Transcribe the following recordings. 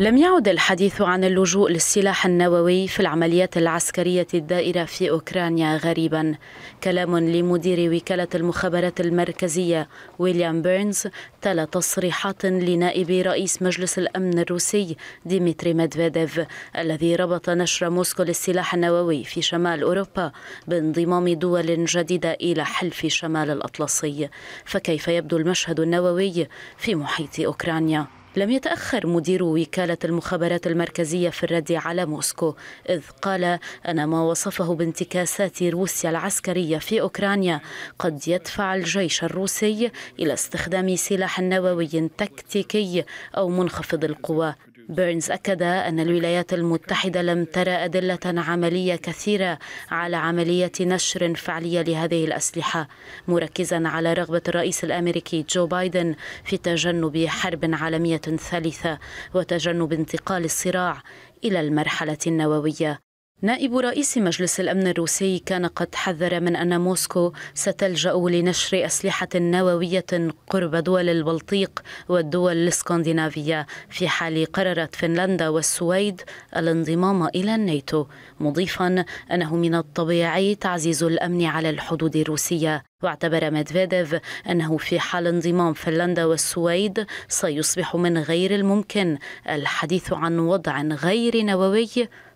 لم يعد الحديث عن اللجوء للسلاح النووي في العمليات العسكرية الدائرة في أوكرانيا غريبا كلام لمدير وكالة المخابرات المركزية ويليام بيرنز تلا تصريحات لنائب رئيس مجلس الأمن الروسي ديمتري ميدفيديف الذي ربط نشر موسكو للسلاح النووي في شمال أوروبا بانضمام دول جديدة إلى حلف شمال الأطلسي فكيف يبدو المشهد النووي في محيط أوكرانيا لم يتأخر مدير وكالة المخابرات المركزية في الرد على موسكو إذ قال أن ما وصفه بانتكاسات روسيا العسكرية في أوكرانيا قد يدفع الجيش الروسي إلى استخدام سلاح نووي تكتيكي أو منخفض القوى بيرنز أكد أن الولايات المتحدة لم ترى أدلة عملية كثيرة على عملية نشر فعلية لهذه الأسلحة مركزا على رغبة الرئيس الأمريكي جو بايدن في تجنب حرب عالمية ثالثة وتجنب انتقال الصراع إلى المرحلة النووية نائب رئيس مجلس الأمن الروسي كان قد حذر من أن موسكو ستلجأ لنشر أسلحة نووية قرب دول البلطيق والدول الاسكندنافية في حال قررت فنلندا والسويد الانضمام إلى الناتو مضيفا أنه من الطبيعي تعزيز الأمن على الحدود الروسية واعتبر ميدفيديف أنه في حال انضمام فنلندا والسويد سيصبح من غير الممكن الحديث عن وضع غير نووي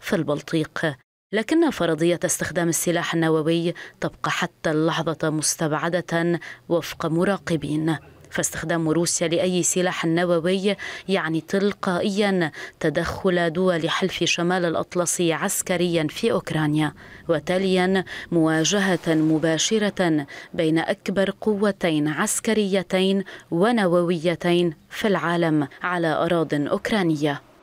في البلطيق لكن فرضية استخدام السلاح النووي تبقى حتى اللحظة مستبعدة وفق مراقبين فاستخدام روسيا لأي سلاح نووي يعني تلقائيا تدخل دول حلف شمال الأطلسي عسكريا في أوكرانيا وتاليا مواجهة مباشرة بين أكبر قوتين عسكريتين ونوويتين في العالم على أراضٍ أوكرانية